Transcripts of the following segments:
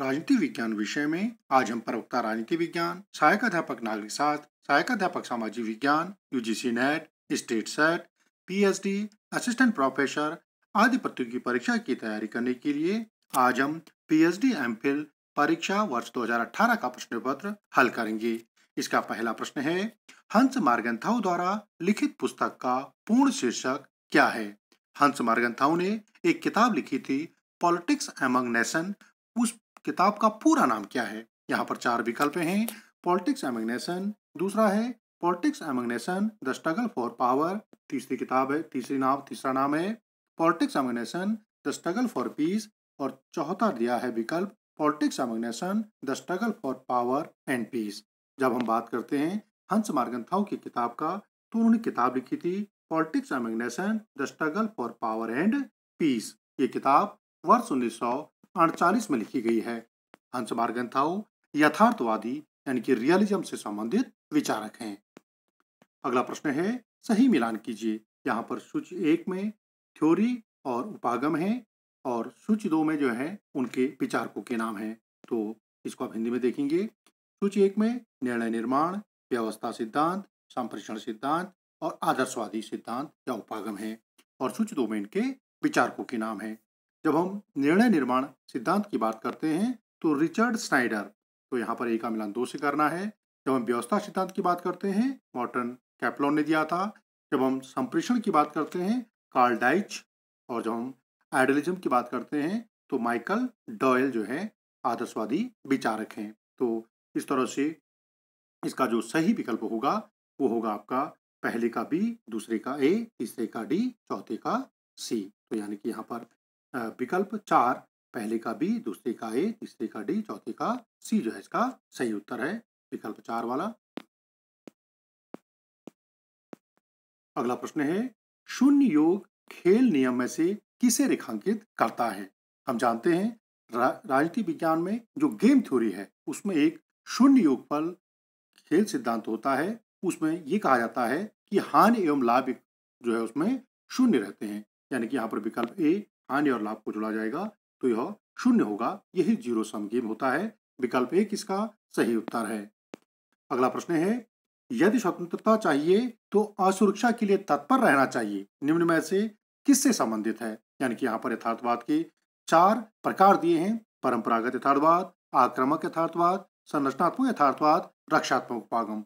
राजनीति विज्ञान विषय में आज हम प्रवक्ता राजनीति विज्ञान सहायक अध्यापक नागरिक साथ सहायक अध्यापक सामाजिक विज्ञान UGC NET state SET PhD assistant professor आदि प्रतियोगी परीक्षा की तैयारी करने के लिए आज हम पीएचडी एमफिल परीक्षा वर्ष 2018 का प्रश्न पत्र हल करेंगे इसका पहला प्रश्न है हंस मार्गंथाउ द्वारा लिखित पुस्तक का पूर्ण शीर्षक क्या है हंस मार्गंथाउ ने एक किताब लिखी थी पॉलिटिक्स एमंग नेशन उस किताब का पूरा नाम क्या है यहाँ पर चार विकल्प हैं पॉलिटिक्स एमिग्नेशन दूसरा है politics among nations the struggle for power तीसरी किताब है तीसरी नाम तीसरा नाम है politics among nations the struggle for peace और चौथा दिया है विकल्प politics among nations the struggle for power and peace जब हम बात करते हैं हंस मार्गंथाव की किताब का तो उन्होंने किताब लिखी थी politics among nations the struggle for power and peace ये किताब वर्ष उन्नीस अड़चालीस में लिखी गई है हंस थाओ यथार्थवादी यानी कि रियलिज्म से संबंधित विचारक हैं अगला प्रश्न है सही मिलान कीजिए यहाँ पर सूची एक में थ्योरी और उपागम है और सूची दो में जो है उनके विचारकों के नाम हैं तो इसको आप हिंदी में देखेंगे सूची एक में निर्णय निर्माण व्यवस्था सिद्धांत संप्रेषण सिद्धांत और आदर्शवादी सिद्धांत या उपागम है और सूची दो में इनके विचारकों के नाम हैं जब हम निर्णय निर्माण सिद्धांत की बात करते हैं तो रिचर्ड स्नाइडर तो यहाँ पर एक मिलान दो से करना है जब हम व्यवस्था सिद्धांत की बात करते हैं मॉर्टन कैपलॉन ने दिया था जब हम संप्रेषण की बात करते हैं कार्ल डाइच और जब हम आइडलिज्म की बात करते हैं तो माइकल डॉयल जो है आदर्शवादी विचारक हैं तो इस तरह से इसका जो सही विकल्प होगा वो होगा आपका पहले का बी दूसरे का ए तीसरे का डी चौथे का सी तो यानी कि यहाँ पर विकल्प चार पहले का बी दूसरे का ए तीसरे का डी चौथे का सी जो है इसका सही उत्तर है विकल्प चार वाला अगला प्रश्न है शून्य योग खेल नियम में से किसे रेखांकित करता है हम जानते हैं रा, राजनीति विज्ञान में जो गेम थ्योरी है उसमें एक शून्य योग पर खेल सिद्धांत होता है उसमें ये कहा जाता है कि हानि एवं लाभ जो है उसमें शून्य रहते हैं यानी कि यहाँ पर विकल्प ए हानि और लाभ को जोड़ा जाएगा तो यह शून्य होगा यही जीरो सम गेम होता है विकल्प एक इसका सही उत्तर है अगला प्रश्न है यदि स्वतंत्रता चाहिए तो असुरक्षा के लिए तत्पर रहना चाहिए निम्न में से किससे संबंधित है यानी कि यहाँ पर यथार्थवाद के चार प्रकार दिए हैं परंपरागत यथार्थवाद आक्रामक यथार्थवाद संरचनात्मक यथार्थवाद रक्षात्मक उपागम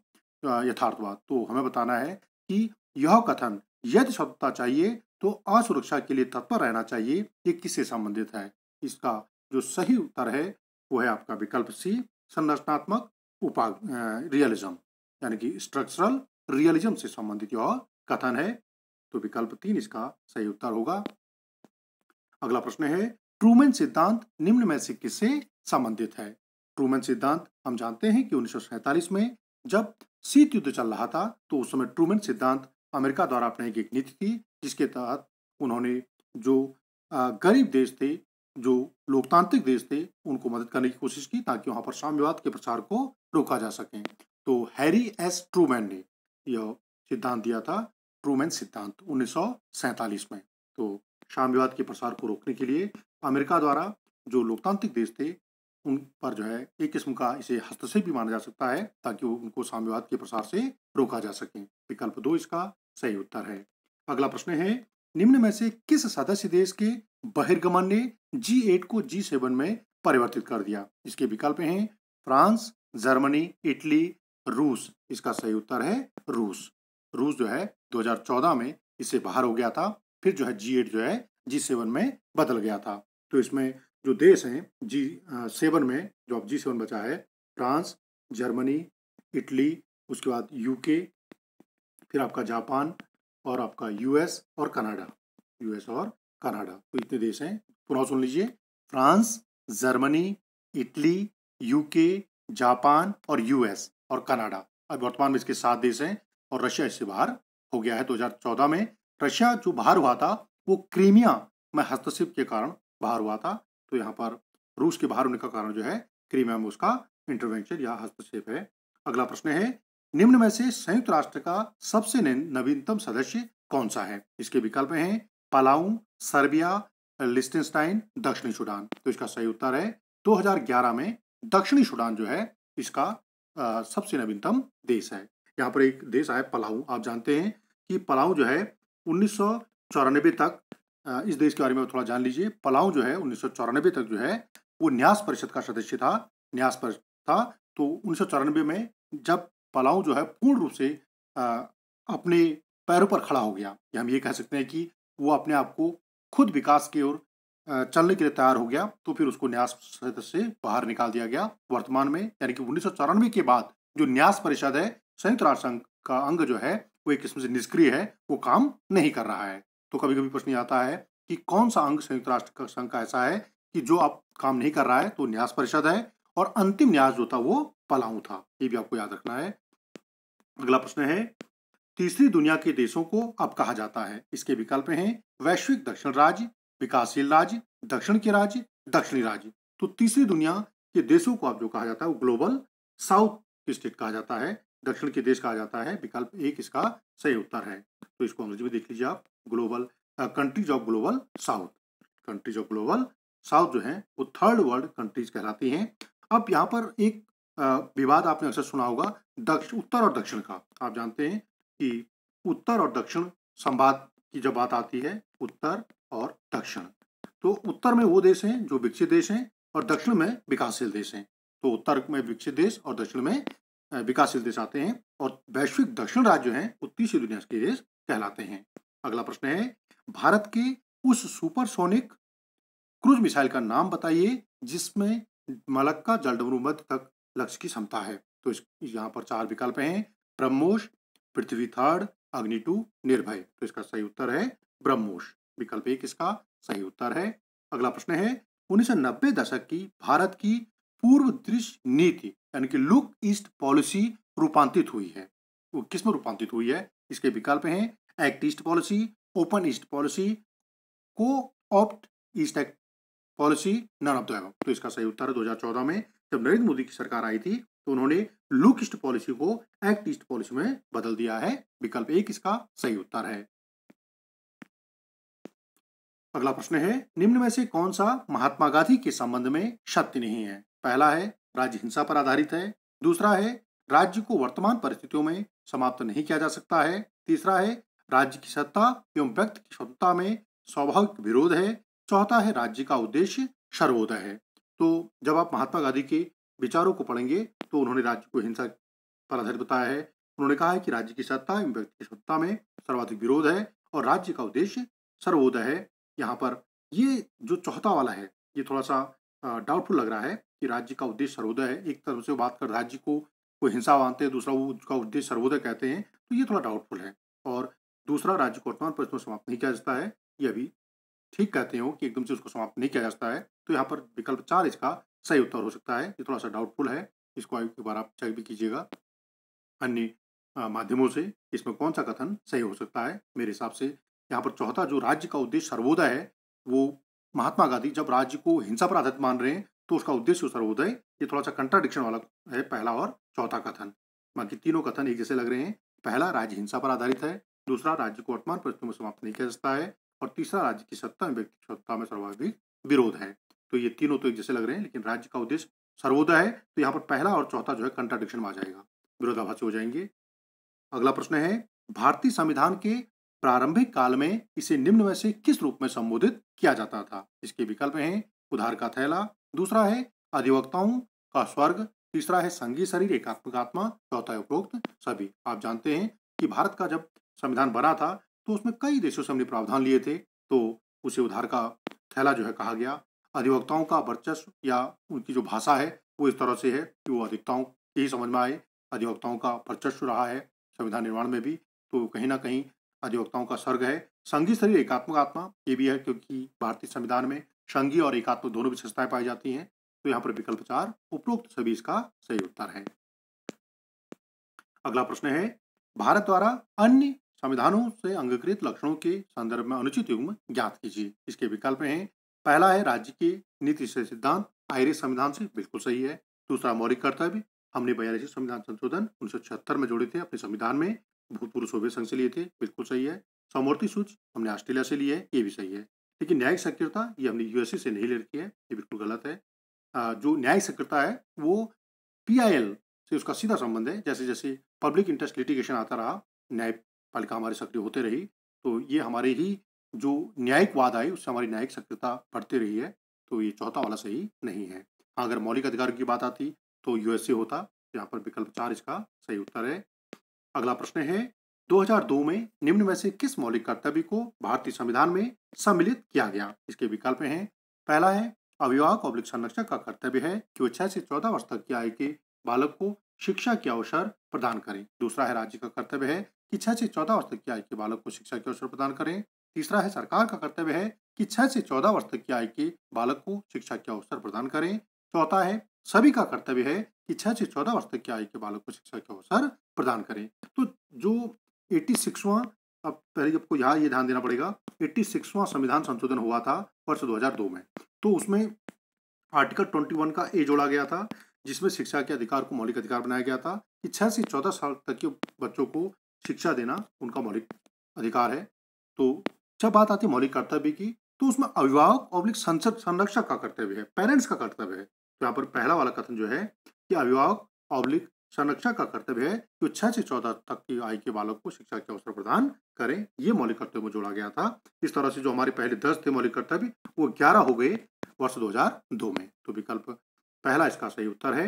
यथार्थवाद तो हमें बताना है कि यह कथन यदि स्वतंत्रता चाहिए तो असुरक्षा के लिए तत्पर रहना चाहिए ये किससे संबंधित है इसका जो सही उत्तर है वो है आपका विकल्प सी संरचनात्मक उपा रियलिज्म यानी कि स्ट्रक्चरल रियलिज्म से संबंधित यह कथन है तो विकल्प तीन इसका सही उत्तर होगा अगला प्रश्न है ट्रूमेन सिद्धांत निम्न में से किससे संबंधित है ट्रूमेन सिद्धांत हम जानते हैं कि उन्नीस में जब शीत युद्ध चल रहा था तो उस समय ट्रूमेन सिद्धांत अमेरिका द्वारा अपनाई गई एक नीति थी जिसके तहत उन्होंने जो गरीब देश थे जो लोकतांत्रिक देश थे उनको मदद करने की कोशिश की ताकि वहां पर साम्यवाद के प्रसार को रोका जा सके तो हैरी एस ट्रूमैन ने यह सिद्धांत दिया था ट्रूमैन सिद्धांत उन्नीस में तो साम्यवाद के प्रसार को रोकने के लिए अमेरिका द्वारा जो लोकतांत्रिक देश थे उन पर जो है एक किस्म का इसे हस्तक्षेप भी माना जा सकता है ताकि उनको साम्यवाद के प्रसार से रोका जा सके विकल्प दो इसका सही उत्तर है अगला प्रश्न है निम्न में से किस सदस्य देश के बहिर्गमन ने जी एट को जी सेवन में परिवर्तित कर दिया इसके विकल्प हैं फ्रांस जर्मनी इटली रूस इसका सही उत्तर है रूस रूस जो है 2014 में इससे बाहर हो गया था फिर जो है जी एट जो है जी सेवन में बदल गया था तो इसमें जो देश हैं जी सेवन में जो अब जी सेवन बचा है फ्रांस जर्मनी इटली उसके बाद यूके फिर आपका जापान और आपका यूएस और कनाडा यूएस और कनाडा तो इतने देश हैं पुनः सुन लीजिए France Germany Italy UK Japan और यूएस और कनाडा अब वर्तमान में इसके सात देश हैं और रशिया इससे बाहर हो गया है 2014 में रशिया जो बाहर हुआ था वो क्रीमिया में हस्तक्षेप के कारण बाहर हुआ था तो यहाँ पर रूस के बाहर होने का कारण जो है क्रीमिया में उसका इंटरवेंशन या हस्तक्षेप है अगला प्रश्न है निम्न में से संयुक्त राष्ट्र का सबसे नवीनतम सदस्य कौन सा है इसके विकल्प हैं पलाऊ सर्बिया लिस्टेनस्टाइन दक्षिणी सूडान तो इसका सही उत्तर है 2011 में दक्षिणी सूडान जो है इसका आ, सबसे नवीनतम देश है यहाँ पर एक देश आया पलाऊ आप जानते हैं कि पलाऊ जो है उन्नीस तक आ, इस देश के बारे में थोड़ा जान लीजिए पलाऊ जो है उन्नीस तक जो है वो न्यास परिषद का सदस्य था न्यास परिषद था तो उन्नीस में जब पलाऊ जो है पूर्ण रूप से अपने पैरों पर खड़ा हो गया या हम ये कह सकते हैं कि वो अपने आप को खुद विकास की ओर चलने के लिए तैयार हो गया तो फिर उसको न्यास परिषद से बाहर निकाल दिया गया वर्तमान में यानी कि उन्नीस के बाद जो न्यास परिषद है संयुक्त राष्ट्र संघ का अंग जो है वो एक किस्म से निष्क्रिय है वो काम नहीं कर रहा है तो कभी कभी प्रश्न आता है कि कौन सा अंग संयुक्त राष्ट्र का संघ का ऐसा है कि जो अब काम नहीं कर रहा है तो न्यास परिषद है और अंतिम न्यास जो था वो पलाऊ था ये भी आपको याद रखना है अगला प्रश्न है तीसरी दुनिया के देशों को अब कहा जाता है इसके विकल्प हैं वैश्विक दक्षिण राज्य विकासशील राज्य दक्षिण के राज्य दक्षिणी राज्य तो तीसरी दुनिया के देशों को अब जो कहा जाता है वो ग्लोबल साउथ स्टेट कहा जाता है दक्षिण के देश कहा जाता है विकल्प एक इसका सही उत्तर है तो इसको अंग्रेजी में देख लीजिए आप global countries of global south countries of global south जो है वो थर्ड वर्ल्ड कंट्रीज कहलाती हैं अब यहाँ पर एक विवाद आपने अक्सर सुना होगा दक्ष उत्तर और दक्षिण का आप जानते हैं कि उत्तर और दक्षिण संवाद की जब बात आती है उत्तर और दक्षिण तो उत्तर में वो देश हैं जो विकसित देश हैं और दक्षिण में विकासशील देश हैं तो उत्तर में विकसित देश और दक्षिण में विकासशील देश आते हैं और वैश्विक दक्षिण राज्य हैं वो तीसरी दुनिया के देश कहलाते हैं अगला प्रश्न है भारत के उस सुपरसोनिक क्रूज मिसाइल का नाम बताइए जिसमें मलक्का जलडमरू मध्य तक लक्ष्य की क्षमता है तो यहाँ पर चार विकल्प हैं ब्रह्मोश पृथ्वी थर्ड अग्नि टू निर्भय तो इसका सही उत्तर है ब्रह्मोश विकल्प एक इसका सही उत्तर है अगला प्रश्न है उन्नीस दशक की भारत की पूर्व दृश्य नीति यानी कि लुक ईस्ट पॉलिसी रूपांतरित हुई है वो किस में रूपांतरित हुई है इसके विकल्प हैं act east policy open east policy को opt east act policy none of the तो इसका सही उत्तर है दो में जब नरेंद्र मोदी की सरकार आई थी तो उन्होंने लुक ईस्ट पॉलिसी को एक्ट ईस्ट पॉलिसी में बदल दिया है विकल्प एक इसका सही उत्तर है अगला प्रश्न है निम्न में से कौन सा महात्मा गांधी के संबंध में सत्य नहीं है पहला है राज्य हिंसा पर आधारित है दूसरा है राज्य को वर्तमान परिस्थितियों में समाप्त नहीं किया जा सकता है तीसरा है राज्य की सत्ता एवं व्यक्ति की स्वतंत्रता में स्वाभाविक विरोध है चौथा है राज्य का उद्देश्य सर्वोदय है तो जब आप महात्मा गांधी के विचारों को पढ़ेंगे तो उन्होंने राज्य को हिंसा पर आधारित बताया है उन्होंने कहा है कि राज्य की सत्ता एवं व्यक्ति की सत्ता में सर्वाधिक विरोध है और राज्य का उद्देश्य सर्वोदय है यहाँ पर ये जो चौथा वाला है ये थोड़ा सा डाउटफुल लग रहा है कि राज्य का उद्देश्य सर्वोदय है एक तरफ से बात कर राज्य को कोई हिंसा मानते हैं दूसरा वो उसका उद्देश्य सर्वोदय कहते हैं तो ये थोड़ा डाउटफुल है और दूसरा राज्य को वर्तमान पर इसमें समाप्त नहीं किया जाता है ये अभी ठीक कहते हो कि एकदम से उसको समाप्त नहीं किया जाता है तो यहाँ पर विकल्प चार इसका सही उत्तर हो सकता है ये थोड़ा सा डाउटफुल है इसको एक बार आप चेक भी कीजिएगा अन्य माध्यमों से इसमें कौन सा कथन सही हो सकता है मेरे हिसाब से यहाँ पर चौथा जो राज्य का उद्देश्य सर्वोदय है वो महात्मा गांधी जब राज्य को हिंसा पर आधारित मान रहे हैं तो उसका उद्देश्य सर्वोदय ये थोड़ा सा कंट्राडिक्शन वाला है पहला और चौथा कथन बाकी तीनों कथन एक जैसे लग रहे हैं पहला राज्य हिंसा पर आधारित है दूसरा राज्य को वर्तमान परिस्थितियों में समाप्त नहीं किया जा सकता है और तीसरा राज्य की सत्ता में व्यक्ति सत्ता में सर्वाधिक विरोध है तो ये तीनों तो एक जैसे लग रहे हैं लेकिन राज्य का उद्देश्य सर्वोदय है तो यहाँ पर पहला और चौथा जो है कंट्राडिक्शन में आ जाएगा विरोधाभास हो जाएंगे अगला प्रश्न है भारतीय संविधान के प्रारंभिक काल में इसे निम्न में से किस रूप में संबोधित किया जाता था इसके विकल्प हैं उधार का थैला दूसरा है अधिवक्ताओं का स्वर्ग तीसरा है संघीय शरीर एकात्मक आत्मा चौथा उपरोक्त सभी आप जानते हैं कि भारत का जब संविधान बना था तो उसमें कई देशों से हमने प्रावधान लिए थे तो उसे उधार का थैला जो है कहा गया अधिवक्ताओं का वर्चस्व या उनकी जो भाषा है वो इस तरह से है कि वो अधिवक्ताओं की ही समझ में आए अधिवक्ताओं का वर्चस्व रहा है संविधान निर्माण में भी तो कहीं ना कहीं अधिवक्ताओं का स्वर्ग है संघी शरीर एकात्मक आत्मा ये भी है क्योंकि भारतीय संविधान में संघी और एकात्मक दोनों विशेषताएं पाई जाती हैं तो यहाँ पर विकल्प चार उपरोक्त सभी इसका सही उत्तर है अगला प्रश्न है भारत द्वारा अन्य संविधानों से अंगीकृत लक्षणों के संदर्भ में अनुचित युग्म ज्ञात कीजिए इसके विकल्प हैं पहला है राज्य की नीति से सिद्धांत आयरिश संविधान से बिल्कुल सही है दूसरा मौलिक कर्तव्य हमने बयालीस संविधान संशोधन उन्नीस में जोड़े थे अपने संविधान में भूतपूर्व सोवियत संघ से लिए थे बिल्कुल सही है समवर्ती सूच हमने ऑस्ट्रेलिया से लिए है ये भी सही है लेकिन न्यायिक सक्रियता ये हमने यूएसए से नहीं ले रखी है ये बिल्कुल गलत है जो न्यायिक सक्रियता है वो पीआईएल से उसका सीधा संबंध है जैसे जैसे पब्लिक इंटरेस्ट लिटिगेशन आता रहा न्यायपालिका हमारी सक्रिय होते रही तो ये हमारे ही जो न्यायिक वाद आए उससे हमारी न्यायिक सक्रियता बढ़ती रही है तो ये चौथा वाला सही नहीं है हाँ अगर मौलिक अधिकार की बात आती तो यूएसए होता यहाँ पर विकल्प चार इसका सही उत्तर है अगला प्रश्न है 2002 में निम्न में से किस मौलिक कर्तव्य को भारतीय संविधान में सम्मिलित किया गया इसके विकल्प हैं पहला है अभिभावक और संरक्षक का कर्तव्य है कि वो छह से चौदह वर्ष तक की आयु के बालक को शिक्षा के अवसर प्रदान करें दूसरा है राज्य का कर्तव्य है कि छह से चौदह वर्ष तक की आयु के बालक को शिक्षा के अवसर प्रदान करें तीसरा है सरकार का कर्तव्य है कि छह से चौदह वर्ष तक की आय के बालक को शिक्षा के अवसर प्रदान करें चौथा है सभी का कर्तव्य है कि छह से चौदह वर्ष तक की आय के बालक को शिक्षा के अवसर प्रदान करें तो जो एट्टी सिक्सवा अब पहले आपको यहाँ ये ध्यान देना पड़ेगा एट्टी सिक्सवा संविधान संशोधन हुआ था वर्ष दो में तो उसमें आर्टिकल वन का ए जोड़ा गया था जिसमें शिक्षा के अधिकार को मौलिक अधिकार बनाया गया था कि छह से चौदह साल तक के बच्चों को शिक्षा देना उनका मौलिक अधिकार है तो जब अच्छा बात आती है मौलिक कर्तव्य की तो उसमें अभिभावक और संसद संरक्षक का कर्तव्य है पेरेंट्स का कर्तव्य है तो यहाँ पर पहला वाला कथन जो है कि अभिभावक औब्लिक संरक्षक का कर्तव्य है कि वो छह से चौदह तक की आयु के बालक को शिक्षा के अवसर प्रदान करें ये मौलिक कर्तव्य में जोड़ा गया था इस तरह से जो हमारे पहले दस थे मौलिक कर्तव्य वो ग्यारह हो गए वर्ष 2002 में तो विकल्प पहला इसका सही उत्तर है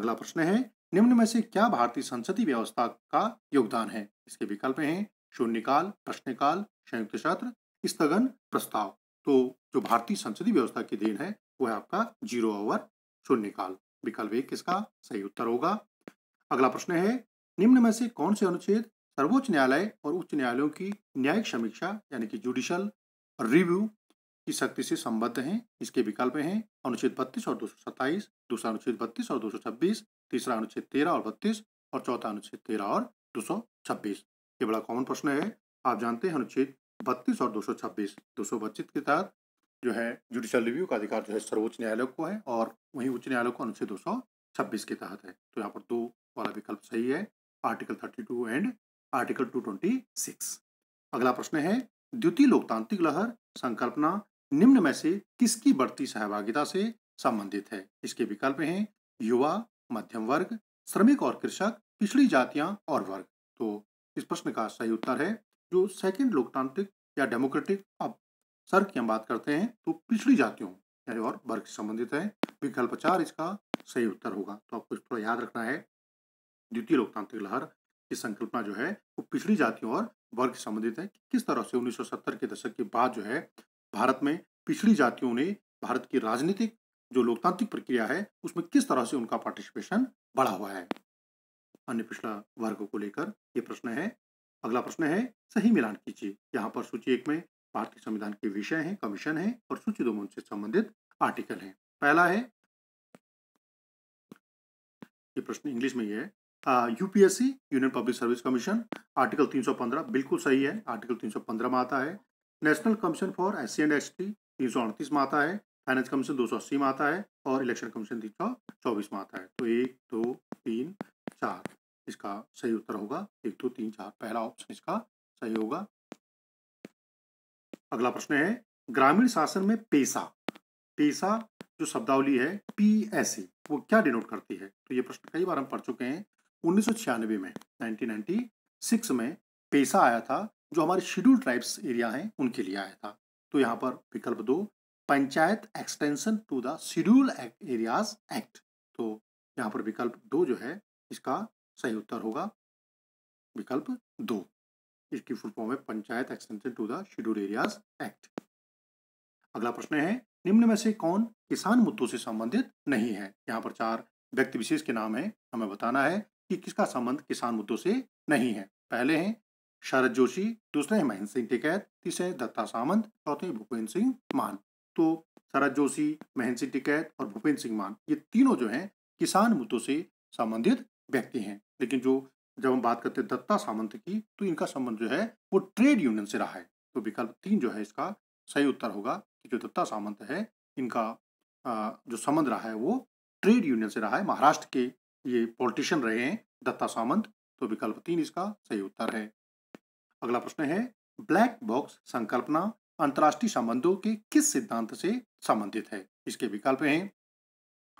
अगला प्रश्न है निम्न में से क्या भारतीय संसदीय व्यवस्था का योगदान है इसके विकल्प हैं शून्यकाल प्रश्नकाल संयुक्त सत्र स्थगन प्रस्ताव तो जो भारतीय संसदीय व्यवस्था की देन है वो है आपका जीरो ओवर शून्यकाल विकल्प एक इसका सही उत्तर होगा अगला प्रश्न है निम्न में से कौन से अनुच्छेद सर्वोच्च न्यायालय और उच्च न्यायालयों की न्यायिक समीक्षा यानी कि जुडिशियल रिव्यू की शक्ति से संबद्ध हैं इसके विकल्प हैं अनुच्छेद बत्तीस और दो दूसरा अनुच्छेद बत्तीस और दो तीसरा अनुच्छेद तेरह और बत्तीस और चौथा अनुच्छेद तेरह और दो ये बड़ा कॉमन प्रश्न है आप जानते हैं अनुच्छेद बत्तीस और दो सौ छब्बीस दो सौ बत्तीस के तहत जो है जुडिशल रिव्यू का अधिकार जो है सर्वोच्च न्यायालय को है और वहीं उच्च न्यायालय को अनुच्छेद दो सौ छब्बीस के तहत है तो यहाँ पर दो वाला विकल्प सही है article thirty two and article two twenty six अगला प्रश्न है द्वितीय लोकतांत्रिक लहर संकल्पना निम्न में से किसकी बढ़ती सहभागिता से संबंधित है इसके विकल्प हैं युवा मध्यम वर्ग श्रमिक और कृषक पिछड़ी जातियां और वर्ग तो इस प्रश्न का सही उत्तर है जो सेकेंड लोकतांत्रिक या डेमोक्रेटिक अब सर की हम बात करते हैं तो पिछड़ी जातियों यानी और वर्ग से संबंधित है विकल्प चार इसका सही उत्तर होगा तो आपको इस पर याद रखना है द्वितीय लोकतांत्रिक लहर की संकल्पना जो है वो तो पिछड़ी जातियों और वर्ग से संबंधित है कि किस तरह से 1970 के दशक के बाद जो है भारत में पिछड़ी जातियों ने भारत की राजनीतिक जो लोकतांत्रिक प्रक्रिया है उसमें किस तरह से उनका पार्टिसिपेशन बढ़ा हुआ है अन्य पिछड़ा वर्ग को लेकर ये प्रश्न है अगला प्रश्न है सही मिलान कीजिए यहाँ पर सूची एक में भारतीय संविधान के विषय हैं कमीशन है और सूची दो में उनसे संबंधित आर्टिकल है पहला है ये प्रश्न इंग्लिश में ही है UPSC union public service commission article 315 बिल्कुल सही है आर्टिकल 315 में आता है national commission for S C and S T तीन में आता है फाइनेंस कमीशन अस्सी में आता है और इलेक्शन कमीशन तीन में आता है तो एक दो तीन चार इसका सही उत्तर होगा एक दो तीन चार पहला ऑप्शन इसका सही होगा अगला प्रश्न है ग्रामीण शासन में पेशा पेशा जो शब्दावली है पी एस ए वो क्या डिनोट करती है तो ये प्रश्न कई बार हम पढ़ चुके हैं उन्नीस में नाइनटीन में पेशा आया था जो हमारे शेड्यूल ट्राइब्स एरिया हैं उनके लिए आया था तो यहाँ पर विकल्प दो panchayat extension to the scheduled areas act तो यहाँ पर विकल्प दो जो है इसका सही उत्तर होगा विकल्प दो इसकी फुल फॉर्म है panchayat extension to the scheduled areas act अगला प्रश्न है निम्न में से कौन किसान मुद्दों से संबंधित नहीं है यहाँ पर चार व्यक्ति विशेष के नाम है हमें बताना है कि किसका संबंध किसान मुद्दों से नहीं है पहले हैं शरद जोशी दूसरे हैं महेंद्र सिंह टिकैत तीसरे दत्ता सामंत चौथे भूपेंद्र सिंह मान तो शरद जोशी महेंद्र सिंह टिकैत और भूपेंद्र सिंह मान ये तीनों जो हैं किसान मुद्दों से संबंधित व्यक्ति हैं लेकिन जो जब हम बात करते हैं दत्ता सामंत की तो इनका संबंध जो है वो ट्रेड यूनियन से रहा है तो विकल्प तीन जो है इसका सही उत्तर होगा कि जो दत्ता सामंत है इनका जो संबंध रहा है वो ट्रेड यूनियन से रहा है महाराष्ट्र के ये पॉलिटिशियन रहे हैं दत्ता सामंत तो विकल्प तीन इसका सही उत्तर है अगला प्रश्न है ब्लैक बॉक्स संकल्पना अंतर्राष्ट्रीय संबंधों के किस सिद्धांत से संबंधित है इसके विकल्प हैं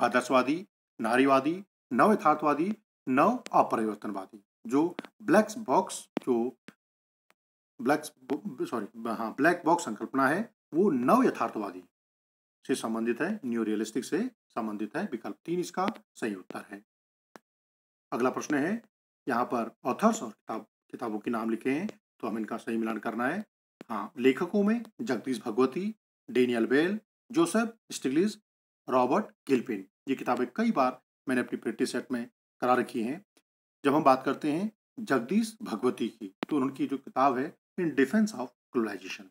आदर्शवादी नारीवादी नव यथार्थवादी नव अपरिवर्तनवादी जो ब्लैक बॉक्स जो ब्लैक सॉरी हाँ ब्लैक बॉक्स संकल्पना है वो नव यथार्थवादी से संबंधित है न्यू रियलिस्टिक से संबंधित है विकल्प तीन इसका सही उत्तर है अगला प्रश्न है यहाँ पर ऑथर्स और किताब किताबों के नाम लिखे हैं तो हम इनका सही मिलान करना है हाँ लेखकों में Jagdish Bhagwati Daniel Bell Joseph Stiglitz Robert Gilpin ये किताबें कई बार मैंने अपनी प्रैक्टिस सेट में करा रखी हैं जब हम बात करते हैं जगदीश भगवती की तो उनकी जो किताब है इन डिफेंस ऑफ ग्लोबलाइजेशन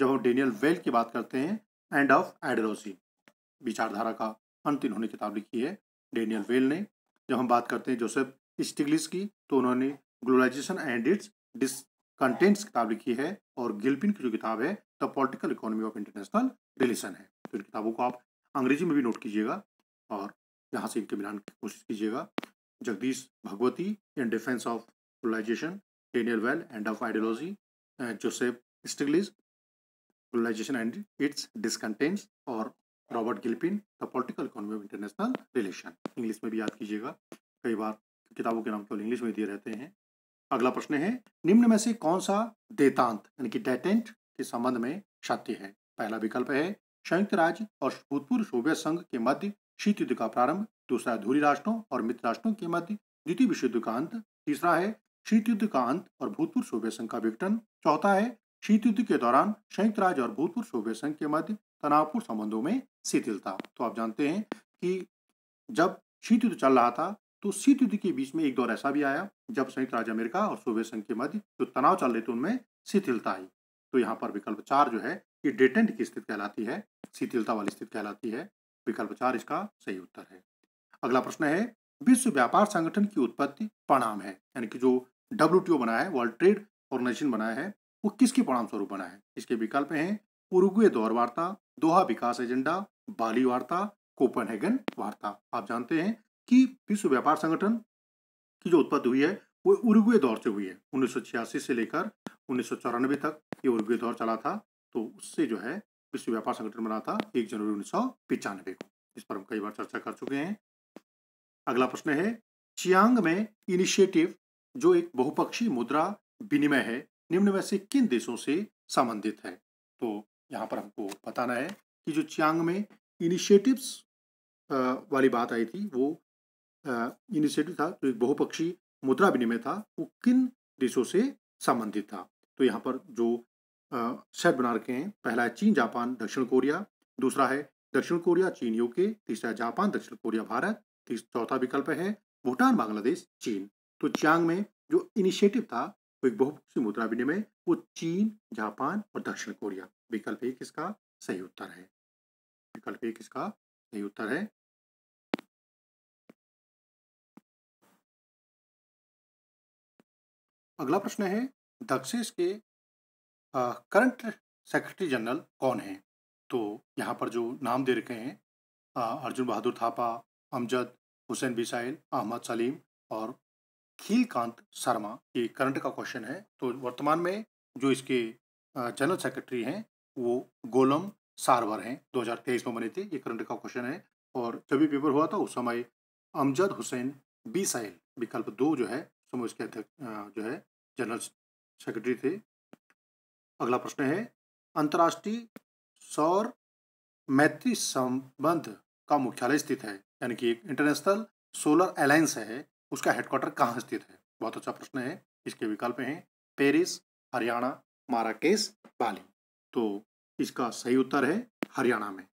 जब हम डेनियल वेल की बात करते हैं एंड ऑफ एडरोसी विचारधारा का अंत इन्होंने किताब लिखी है डेनियल वेल ने जब हम बात करते हैं जोसेफ स्टिग्लिस की तो उन्होंने globalisation and its discontents किताब लिखी है और गिलपिन की जो किताब है the political economy of international relation है तो इन किताबों को आप अंग्रेजी में भी नोट कीजिएगा और यहाँ से इनके मिलान की कोशिश कीजिएगा Jagdish Bhagwati in defence of Civilization, Daniel Bell end of ideology Joseph Stiglitz Stiglitz, and its discontents और Robert Gilpin the political economy of international relation English में भी याद कीजिएगा कई बार किताबों के नाम केवल इंग्लिश में दिए रहते हैं अगला प्रश्न है निम्न में से कौन सा देतांत यानी कि डेटेंट के संबंध में सत्य है पहला विकल्प है संयुक्त राज्य और भूतपूर्व सोवियत संघ के मध्य शीत युद्ध का प्रारंभ दूसरा धूरी राष्ट्रों और मित्र राष्ट्रों के मध्य द्वितीय विश्व युद्ध का अंत तीसरा है शीत युद्ध का अंत और भूतपूर्व सोवियत संघ का विघटन चौथा है शीत युद्ध के दौरान संयुक्त राज्य और भूतपूर्व सोवियत संघ के मध्य तनावपूर्ण संबंधों में शिथिलता तो आप जानते हैं कि जब शीत युद्ध चल रहा था तो शीत युद्ध के बीच में एक दौर ऐसा भी आया जब संयुक्त राज्य अमेरिका और सोवियत संघ के मध्य जो तनाव चल रहे थे उनमें शिथिलता आई तो यहाँ पर विकल्प चार जो है ये डेटेंट की स्थिति कहलाती है शिथिलता वाली स्थिति कहलाती है विकल्प चार इसका सही उत्तर है अगला प्रश्न है विश्व व्यापार संगठन की उत्पत्ति परिणाम है यानी कि जो डब्ल्यू बना है वर्ल्ड ट्रेड ऑर्गेनाइजेशन बना है वो किसके परिणाम स्वरूप बना है इसके विकल्प हैं उरुग्वे दौर वार्ता दोहा विकास एजेंडा बाली वार्ता कोपनहेगन वार्ता आप जानते हैं कि विश्व व्यापार संगठन की जो उत्पत्ति हुई है वो उरुग्वे दौर से हुई है उन्नीस से लेकर उन्नीस तक ये उरुग्वे दौर चला था तो उससे जो है विश्व व्यापार संगठन बना था एक जनवरी उन्नीस को इस पर हम कई बार चर्चा कर चुके हैं अगला प्रश्न है चियांग में इनिशिएटिव जो एक बहुपक्षीय मुद्रा विनिमय है निम्न में से किन देशों से संबंधित है तो यहाँ पर हमको बताना है कि जो चियांग में इनिशिएटिव्स वाली बात आई थी वो इनिशिएटिव था जो एक बहुपक्षीय मुद्रा विनिमय था वो किन देशों से संबंधित था तो यहाँ पर जो सेट बना रखे हैं पहला है चीन जापान दक्षिण कोरिया दूसरा है दक्षिण कोरिया चीन यूके तीसरा जापान दक्षिण कोरिया भारत चौथा विकल्प है भूटान बांग्लादेश चीन तो चांग में जो इनिशिएटिव था वो एक बहुपक्षीय मुद्रा विनिमय वो चीन जापान और दक्षिण कोरिया विकल्प एक इसका सही उत्तर है विकल्प एक इसका सही उत्तर है अगला प्रश्न है दक्षेस के करंट सेक्रेटरी जनरल कौन है तो यहाँ पर जो नाम दे रखे हैं अर्जुन बहादुर थापा अमजद हुसैन बिसाइल अहमद सलीम और खीलकांत शर्मा ये करंट का क्वेश्चन है तो वर्तमान में जो इसके जनरल सेक्रेटरी हैं वो गोलम सारवर हैं 2023 में बने थे ये करंट का क्वेश्चन है और जब भी पेपर हुआ था उस समय अमजद हुसैन बी साहिल विकल्प दो जो है समय उसके अध्यक्ष जो है जनरल सेक्रेटरी थे अगला प्रश्न है अंतर्राष्ट्रीय सौर मैत्री संबंध का मुख्यालय स्थित है यानी कि एक इंटरनेशनल सोलर अलायंस है उसका हेडक्वार्टर कहाँ स्थित है बहुत अच्छा प्रश्न है इसके विकल्प हैं पेरिस हरियाणा माराकेश बाली तो इसका सही उत्तर है हरियाणा में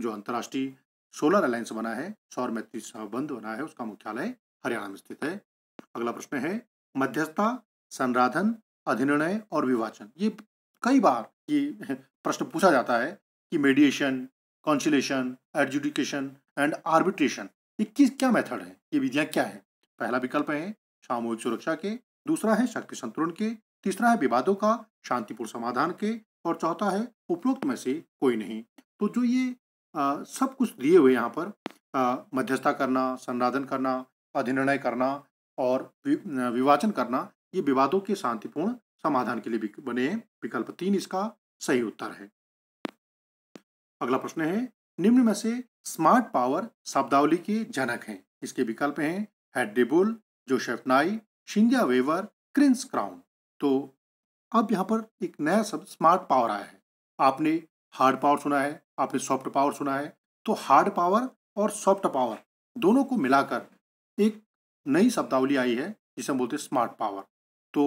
जो अंतर्राष्ट्रीय सोलर अलायंस बना है सौर मैत्री संबंध बना है उसका मुख्यालय हरियाणा में स्थित है अगला प्रश्न है मध्यस्थता संराधन अधिनिर्णय और विवाचन ये कई बार ये प्रश्न पूछा जाता है कि mediation conciliation adjudication and arbitration ये किस क्या मेथड है ये विधियाँ क्या है पहला विकल्प है सामूहिक सुरक्षा के दूसरा है शक्ति संतुलन के तीसरा है विवादों का शांतिपूर्ण समाधान के और चौथा है उपयुक्त में से कोई नहीं तो जो ये आ, सब कुछ दिए हुए यहाँ पर मध्यस्थता करना संराधन करना अधिनिर्णय करना और वि, विवाचन करना ये विवादों के शांतिपूर्ण समाधान के लिए बने विकल्प तीन इसका सही उत्तर है अगला प्रश्न है निम्न में से स्मार्ट पावर शब्दावली के जनक हैं इसके विकल्प हैं हेडेबुल जोसेफ नाई शिंजा वेवर क्रिंस क्राउन तो अब यहाँ पर एक नया शब्द स्मार्ट पावर आया है आपने हार्ड पावर सुना है आपने सॉफ्ट पावर सुना है तो हार्ड पावर और सॉफ्ट पावर दोनों को मिलाकर एक नई शब्दावली आई है जिसे हम बोलते हैं स्मार्ट पावर तो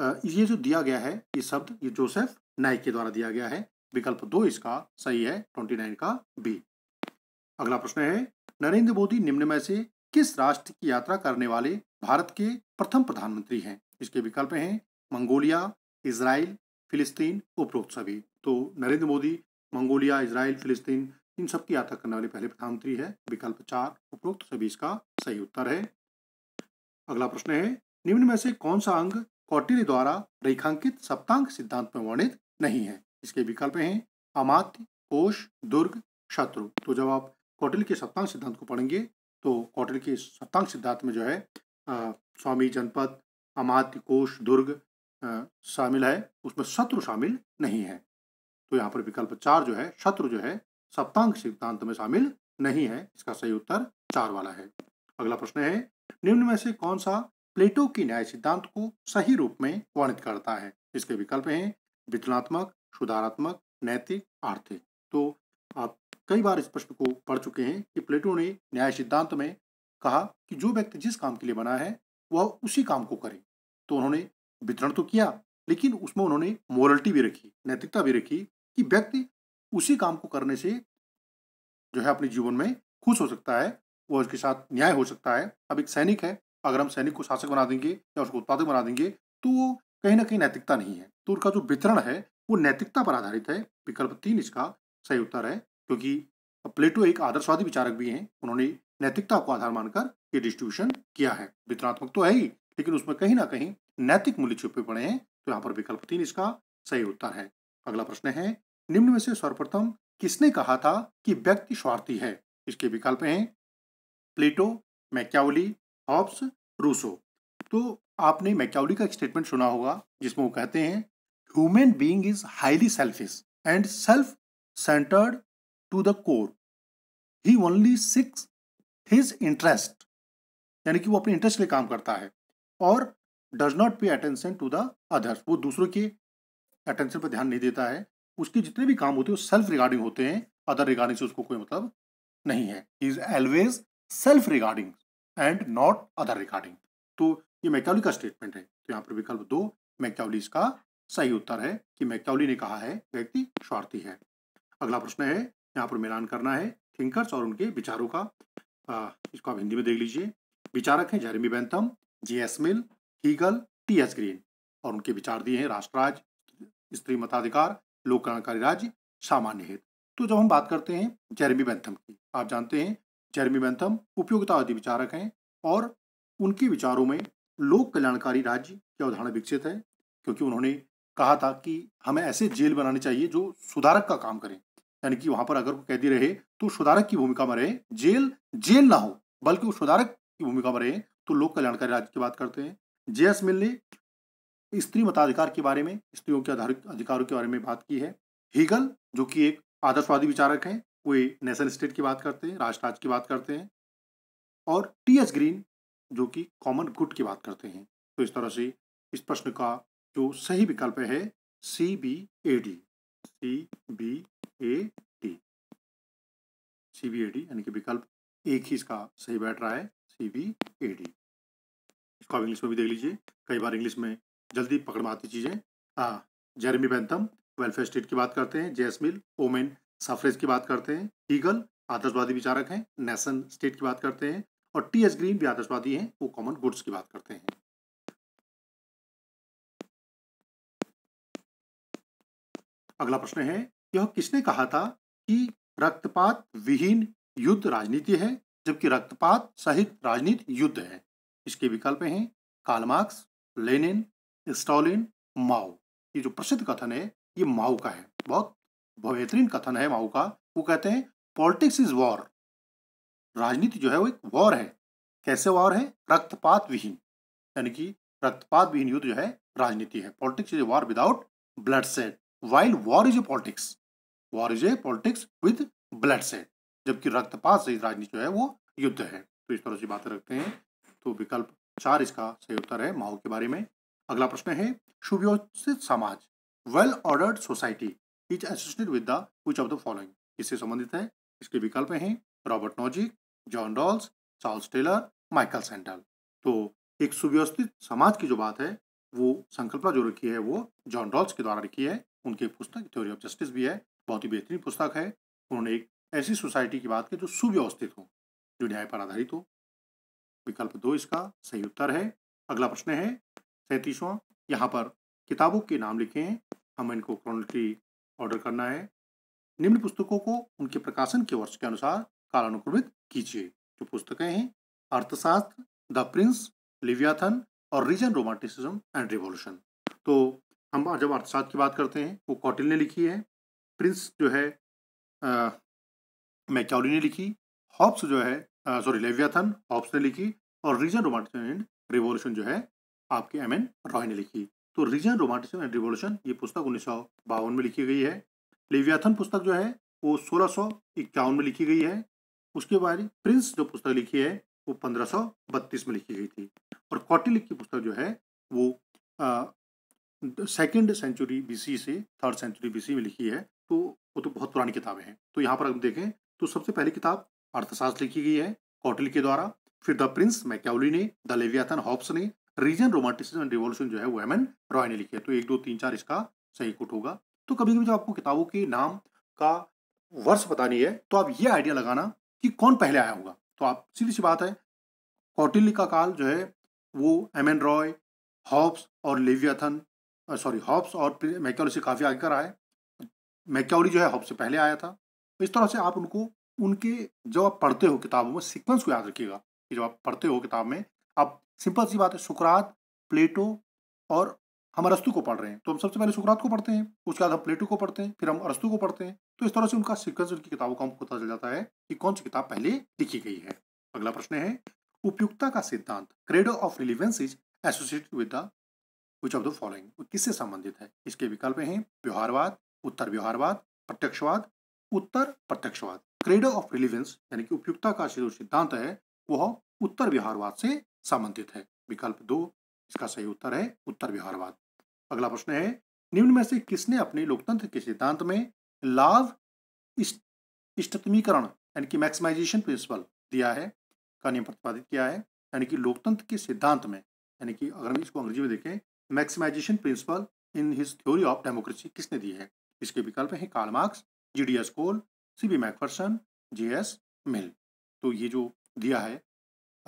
ये जो दिया गया है ये शब्द ये जोसेफ नाइक के द्वारा दिया गया है विकल्प दो इसका सही है ट्वेंटी नाइन का बी अगला प्रश्न है नरेंद्र मोदी निम्न में से किस राष्ट्र की यात्रा करने वाले भारत के प्रथम प्रधानमंत्री हैं इसके विकल्प हैं मंगोलिया इसराइल फिलिस्तीन उपरोक्त सभी तो नरेंद्र मोदी मंगोलिया इसराइल फिलिस्तीन इन सब की यात्रा करने वाले पहले प्रधानमंत्री है विकल्प चार उपरोक्त सभी इसका सही उत्तर है अगला प्रश्न है निम्न में से कौन सा अंग कौटिल्य द्वारा रेखांकित सप्तांक सिद्धांत में वर्णित नहीं है इसके विकल्प हैं अमात्य कोश दुर्ग शत्रु तो जब आप कौटिल्य के सप्तांग सिद्धांत को पढ़ेंगे तो कौटिल के सप्तांग सिद्धांत में जो है आ, स्वामी जनपद अमात्य कोश दुर्ग शामिल है उसमें शत्रु शामिल नहीं है तो यहाँ पर विकल्प चार जो है शत्रु जो है सप्तांग सिद्धांत में शामिल नहीं है इसका सही उत्तर चार वाला है अगला प्रश्न है निम्न में से कौन सा प्लेटो की न्याय सिद्धांत को सही रूप में वर्णित करता है इसके विकल्प हैं विचनात्मक सुधारात्मक नैतिक आर्थिक तो आप कई बार इस प्रश्न को पढ़ चुके हैं कि प्लेटो ने न्याय सिद्धांत में कहा कि जो व्यक्ति जिस काम के लिए बना है वह उसी काम को करे तो उन्होंने वितरण तो किया लेकिन उसमें उन्होंने मोरलिटी भी रखी नैतिकता भी रखी कि व्यक्ति उसी काम को करने से जो है अपने जीवन में खुश हो सकता है वह उसके साथ न्याय हो सकता है अब एक सैनिक है अगर हम सैनिक को शासक बना देंगे या उसको उत्पादक बना देंगे तो वो कहीं ना कहीं नैतिकता नहीं है तो उनका जो वितरण है वो नैतिकता पर आधारित है विकल्प तीन इसका सही उत्तर है क्योंकि प्लेटो एक आदर्शवादी विचारक भी हैं उन्होंने नैतिकता को आधार मानकर ये डिस्ट्रीब्यूशन किया है वितरणात्मक तो है ही लेकिन उसमें कहीं ना कहीं नैतिक मूल्य छुपे पड़े हैं तो यहाँ पर विकल्प तीन इसका सही उत्तर है अगला प्रश्न है निम्न में से सर्वप्रथम किसने कहा था कि व्यक्ति स्वार्थी है इसके विकल्प हैं प्लेटो मैक्यावली ऑप्स रूसो तो आपने मैक्यावली का एक स्टेटमेंट सुना होगा जिसमें वो कहते हैं human being is highly selfish and self centred to the core he only seeks his interest यानी कि वो अपने इंटरेस्ट के लिए काम करता है और does not pay attention to the others वो दूसरों के अटेंशन पर ध्यान नहीं देता है उसके जितने भी काम होते हैं वो सेल्फ रिगार्डिंग होते हैं अदर रिगार्डिंग से उसको कोई मतलब नहीं है is always self regarding and not other regarding तो ये मैक्यावली का स्टेटमेंट है तो यहाँ पर विकल्प दो मैक्यावली इसका सही उत्तर है कि मैक्यावली ने कहा है व्यक्ति स्वार्थी है अगला प्रश्न है यहाँ पर मिलान करना है थिंकर्स और उनके विचारों का आ, इसको आप हिंदी में देख लीजिए विचारक हैं Jeremy Bentham J S Mill Hegel T S Green और उनके विचार दिए हैं राष्ट्रराज स्त्री मताधिकार लोक कल्याणकारी राज्य सामान्य हित तो जब हम बात करते हैं जेरेमी बैंथम की आप जानते हैं जेरमी बेंथम उपयोगितावादी विचारक हैं और उनके विचारों में लोक कल्याणकारी राज्य की अवधारणा विकसित है क्योंकि उन्होंने कहा था कि हमें ऐसे जेल बनाने चाहिए जो सुधारक का काम करें यानी कि वहां पर अगर कैदी रहे तो सुधारक की भूमिका में रहे जेल जेल ना हो बल्कि वो सुधारक की भूमिका में रहे तो लोक कल्याणकारी राज्य की बात करते हैं जे एस मिल ने स्त्री मताधिकार के बारे में स्त्रियों के आधारित अधिकारों के बारे में बात की है हीगल जो कि एक आदर्शवादी विचारक हैं वे नेशनल स्टेट की बात करते हैं राष्ट्र राज्य की बात करते हैं और टी एस ग्रीन जो कि कॉमन गुड की बात करते हैं तो इस तरह से इस प्रश्न का जो सही विकल्प है C B A D C B A D C B A D यानी कि विकल्प एक ही इसका सही बैठ रहा है सी बी ए डी इसको आप इंग्लिश में भी देख लीजिए कई बार इंग्लिश में जल्दी पकड़ में आती चीज़ें जेरेमी बैंथम वेलफेयर स्टेट की बात करते हैं जैसमिल ओमेन सफरेज की बात करते हैं हीगल आदर्शवादी विचारक हैं नेशन स्टेट की बात करते हैं और टी एस ग्रीन भी आदर्शवादी हैं वो कॉमन गुड्स की बात करते हैं अगला प्रश्न है यह किसने कहा था कि रक्तपात विहीन युद्ध राजनीति है जबकि रक्तपात सहित राजनीति युद्ध है इसके विकल्प हैं कालमार्क्स लेनिन स्टालिन माओ ये जो प्रसिद्ध कथन है ये माओ का है बहुत बेहतरीन कथन है माऊ का वो कहते हैं पॉलिटिक्स इज वॉर राजनीति जो है वो एक वॉर है कैसे वॉर है रक्तपात विहीन यानी कि रक्तपात विहीन युद्ध जो है राजनीति है politics is a war without bloodshed while war is a politics war is a politics with bloodshed जबकि रक्तपात से राजनीति जो है वो युद्ध है तो इस तरह से बातें रखते हैं तो विकल्प चार इसका सही उत्तर है माओ के बारे में अगला प्रश्न है सुव्यवस्थित समाज well ordered society is associated with the which of the following इससे संबंधित है इसके विकल्प हैं Robert Nozick John Rawls Charles Taylor Michael Sandel तो एक सुव्यवस्थित समाज की जो बात है वो संकल्पना जो रखी है वो जॉन डॉल्स के द्वारा रखी है उनकी पुस्तक थ्योरी ऑफ जस्टिस भी है बहुत ही बेहतरीन पुस्तक है उन्होंने एक ऐसी सोसाइटी की बात की जो सुव्यवस्थित हो जो न्याय पर आधारित हो विकल्प दो इसका सही उत्तर है अगला प्रश्न है सैंतीसवां यहाँ पर किताबों के नाम लिखे हैं हम इनको क्रोनोलॉजी ऑर्डर करना है निम्न पुस्तकों को उनके प्रकाशन के वर्ष के अनुसार कालानुक्रमित कीजिए जो पुस्तकें हैं अर्थशास्त्र द प्रिंस लिवियाथन और रीजन रोमांटिसिज्म एंड रिवॉल्यूशन तो हम जब अर्थशास्त्र की बात करते हैं वो कौटिल ने लिखी है प्रिंस जो है मैकौली ने लिखी हॉप्स जो है सॉरी लेवियाथन हॉप्स ने लिखी और रीजन रोमांटिसिज्म एंड रिवॉल्यूशन जो है आपके एम एन रॉय ने लिखी तो रीजन रोमांटिज्म एंड रिवोल्यूशन ये पुस्तक उन्नीस में लिखी गई है लेवियाथन पुस्तक जो है वो सोलह में लिखी गई है उसके बाद प्रिंस जो पुस्तक लिखी है वो बत्तीस में लिखी गई थी और कॉटिलिक की पुस्तक जो है वो सेकेंड सेंचुरी बीसी से थर्ड सेंचुरी बीसी में लिखी है तो वो तो बहुत पुरानी किताबें हैं तो यहाँ पर हम देखें तो सबसे पहली किताब अर्थशास्त्र लिखी गई है कॉटिल के द्वारा फिर द प्रिंस मैक्यावली ने द लेवियाथन हॉब्स ने रीजन रोमांटिसिज्म एंड रिवोल्यूशन जो है वो एम एन रॉय ने लिखी है तो एक दो तीन चार इसका सही कुट होगा तो कभी कभी जब आपको किताबों के नाम का वर्ष पता नहीं है तो आप ये आइडिया लगाना कि कौन पहले आया होगा तो आप सीधी सी बात है कौटिल्य का काल जो है वो एम एन रॉय हॉब्स और लिवियाथन सॉरी हॉब्स और मैक्योरी से काफ़ी आगे कर आए मैक्योरी जो है हॉब्स से पहले आया था तो इस तरह से आप उनको उनके जब आप पढ़ते हो किताबों में सीक्वेंस को याद रखिएगा कि जब आप पढ़ते हो किताब में आप सिंपल सी बात है सुकरात प्लेटो और हम अरस्तु को पढ़ रहे हैं तो हम सबसे पहले सुकरात को पढ़ते हैं उसके बाद हम प्लेटो को पढ़ते हैं फिर हम अरस्तु को पढ़ते हैं तो इस तरह से उनका सिक्वेंस उनकी किताबों का हमको पता चल जाता है कि कौन सी किताब पहले लिखी गई है अगला प्रश्न है उपयुक्ता का सिद्धांत credo of relevance is associated with the which of the following किससे संबंधित है इसके विकल्प हैं व्यवहारवाद उत्तर व्यवहारवाद प्रत्यक्षवाद उत्तर प्रत्यक्षवाद क्रेडो ऑफ रिलीवेंस यानी कि उपयुक्ता का जो सिद्धांत है वह उत्तर व्यवहारवाद से संबंधित है विकल्प दो इसका सही उत्तर है उत्तर व्यवहारवाद अगला प्रश्न है निम्न में से किसने अपने लोकतंत्र के सिद्धांत में लाभ इष्टतमीकरण यानी कि मैक्सिमाइजेशन प्रिंसिपल दिया है का नियम प्रतिपादित किया है यानी कि लोकतंत्र के सिद्धांत में यानी कि अगर हम इसको अंग्रेजी में देखें maximisation principle in his theory of democracy किसने दी है इसके विकल्प हैं Karl Marx G D S Cole C B Macpherson J S Mill तो ये जो दिया है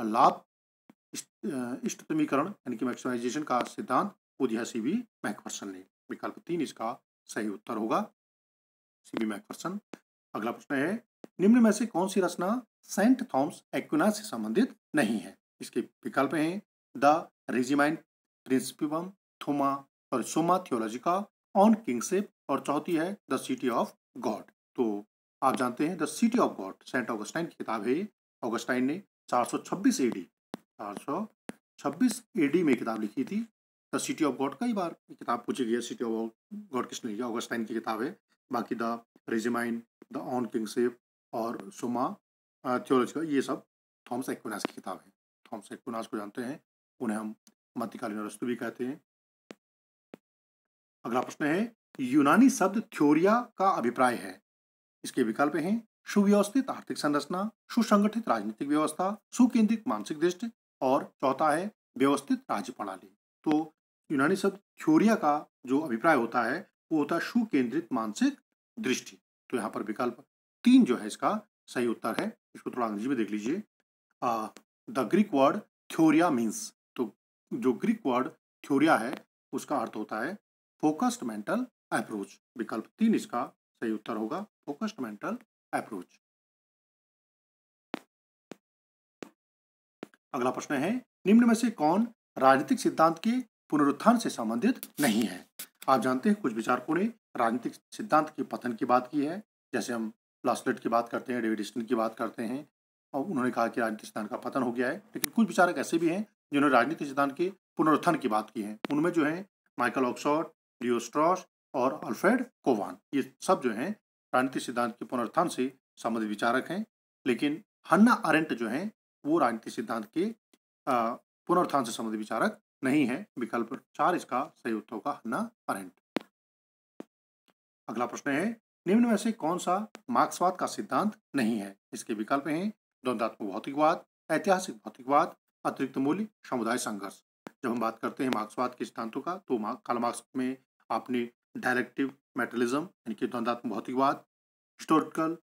लाभ इष्टतमीकरण यानी कि मैक्सिमाइजेशन का सिद्धांत खुद यह सी बी मैकफर्सन ने विकल्प तीन इसका सही उत्तर होगा सी बी मैकफर्सन अगला प्रश्न है निम्न में से कौन सी रचना सेंट थॉम्स एक्विना से संबंधित नहीं है इसके विकल्प हैं द रेजिमाइंड प्रिंसिपम थुमा और सोमा थियोलॉजिका ऑन किंगशिप और चौथी है द सिटी ऑफ गॉड तो आप जानते हैं the city of God saint Augustine की किताब है ऑगस्टाइन ने 426 एडी 426 एडी में किताब लिखी थी द सिटी ऑफ गॉड कई बार किताब पूछी गई है सिटी ऑफ गॉड किसने लिखी ऑगस्टाइन की किताब है बाकी द रेजिमाइन द ऑन किंगशिप और सुमा थियोलॉजिकल ये सब थॉम्स एक्विनास की किताब है थॉम्स एक्विनास को जानते हैं उन्हें हम मध्यकालीन रस्तु भी कहते हैं अगला प्रश्न है यूनानी शब्द थ्योरिया का अभिप्राय है इसके विकल्प हैं सुव्यवस्थित आर्थिक संरचना सुसंगठित राजनीतिक व्यवस्था सुकेंद्रित मानसिक दृष्टि और चौथा है व्यवस्थित राज्य प्रणाली तो यूनानी शब्द थ्योरिया का जो अभिप्राय होता है वो होता है सुकेंद्रित मानसिक दृष्टि तो यहाँ पर विकल्प तीन जो है इसका सही उत्तर है इसको थोड़ा अंग्रेजी में देख लीजिए the Greek word theoria means तो जो ग्रीक वर्ड थ्योरिया है उसका अर्थ होता है फोकस्ड मेंटल अप्रोच विकल्प तीन इसका सही उत्तर होगा फोकस्ड मेंटल अप्रोच अगला प्रश्न है निम्न में से कौन राजनीतिक सिद्धांत के पुनरुत्थान से संबंधित नहीं है आप जानते हैं कुछ विचारकों ने राजनीतिक सिद्धांत के पतन की बात की है जैसे हम प्लास्लेट की बात करते हैं डेविडिस्टन की बात करते हैं और उन्होंने कहा कि राजनीतिक सिद्धांत का पतन हो गया है लेकिन कुछ विचारक ऐसे भी हैं जिन्होंने राजनीतिक सिद्धांत के पुनरुत्थान की बात की है उनमें जो है माइकल ऑक्सॉर्ड लियोस्ट्रॉस स्ट्रॉस और अल्फ्रेड कोवान ये सब जो हैं राजनीतिक सिद्धांत के पुनरुत्थान से संबंधित विचारक हैं लेकिन हन्ना आरेंट जो हैं वो राजनीतिक सिद्धांत के पुनरुत्थान से संबंधित विचारक नहीं है विकल्प चार इसका सही उत्तर होगा हन्ना आरेंट अगला प्रश्न है निम्न में से कौन सा मार्क्सवाद का सिद्धांत नहीं है इसके विकल्प हैं द्वंदात्मक भौतिकवाद ऐतिहासिक भौतिकवाद अतिरिक्त मूल्य समुदाय संघर्ष जब हम बात करते हैं मार्क्सवाद के सिद्धांतों का तो काल मार्क्स में आपने डायरेक्टिव मेटलिज्म यानी कि द्वंदात्मक भौतिकवाद हिस्टोरिकल